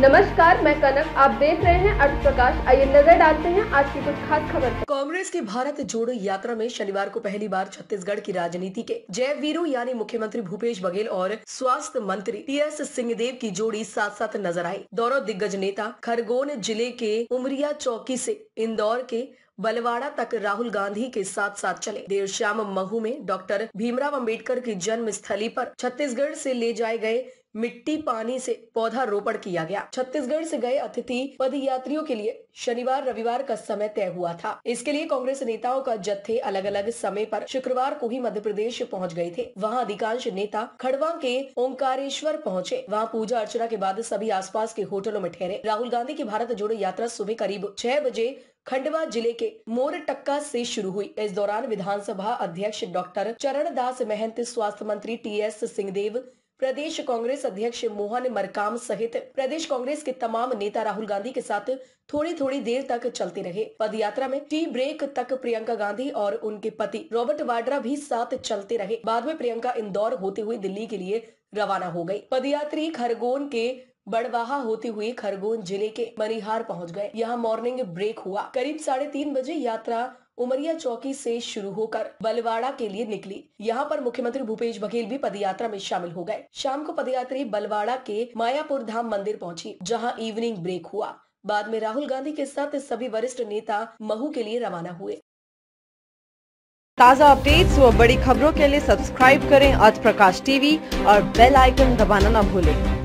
नमस्कार मैं कनक आप देख रहे हैं अर्थ प्रकाश आइए नजर डालते हैं आज की कुछ खास खबर कांग्रेस की भारत जोड़ो यात्रा में शनिवार को पहली बार छत्तीसगढ़ की राजनीति के जय वीरू यानी मुख्यमंत्री भूपेश बघेल और स्वास्थ्य मंत्री टी एस सिंहदेव की जोड़ी साथ साथ नजर आई दोनों दिग्गज नेता खरगोन जिले के उमरिया चौकी ऐसी इंदौर के बलवाड़ा तक राहुल गांधी के साथ साथ चले देर शाम महू में डॉक्टर भीमराव अंबेडकर की जन्म स्थली आरोप छत्तीसगढ़ से ले जाए गए मिट्टी पानी से पौधा रोपण किया गया छत्तीसगढ़ से गए अतिथि पद यात्रियों के लिए शनिवार रविवार का समय तय हुआ था इसके लिए कांग्रेस नेताओं का जत्थे अलग अलग समय पर शुक्रवार को ही मध्य प्रदेश पहुंच गए थे वहां अधिकांश नेता खड़वा के ओंकारेश्वर पहुंचे वहां पूजा अर्चना के बाद सभी आसपास के होटलों में ठहरे राहुल गांधी की भारत जोड़ो यात्रा सुबह करीब छह बजे खंडवा जिले के मोरटक्का से शुरू हुई इस दौरान विधानसभा अध्यक्ष डॉक्टर चरणदास महंत स्वास्थ्य मंत्री टी एस सिंहदेव प्रदेश कांग्रेस अध्यक्ष मोहन मरकाम सहित प्रदेश कांग्रेस के तमाम नेता राहुल गांधी के साथ थोड़ी थोड़ी देर तक चलते रहे पद यात्रा में टी ब्रेक तक प्रियंका गांधी और उनके पति रॉबर्ट वाड्रा भी साथ चलते रहे बाद में प्रियंका इंदौर होते हुए दिल्ली के लिए रवाना हो गई पदयात्री खरगोन के बड़वाहा होते हुए खरगोन जिले के मनिहार पहुंच गए यहाँ मॉर्निंग ब्रेक हुआ करीब साढ़े तीन बजे यात्रा उमरिया चौकी से शुरू होकर बलवाड़ा के लिए निकली यहाँ पर मुख्यमंत्री भूपेश बघेल भी पदयात्रा में शामिल हो गए शाम को पदयात्री बलवाड़ा के मायापुर धाम मंदिर पहुंची जहाँ इवनिंग ब्रेक हुआ बाद में राहुल गांधी के साथ सभी वरिष्ठ नेता महू के लिए रवाना हुए ताज़ा अपडेट्स व बड़ी खबरों के लिए सब्सक्राइब करें आज प्रकाश टीवी और बेल आइकन दबाना न भूलें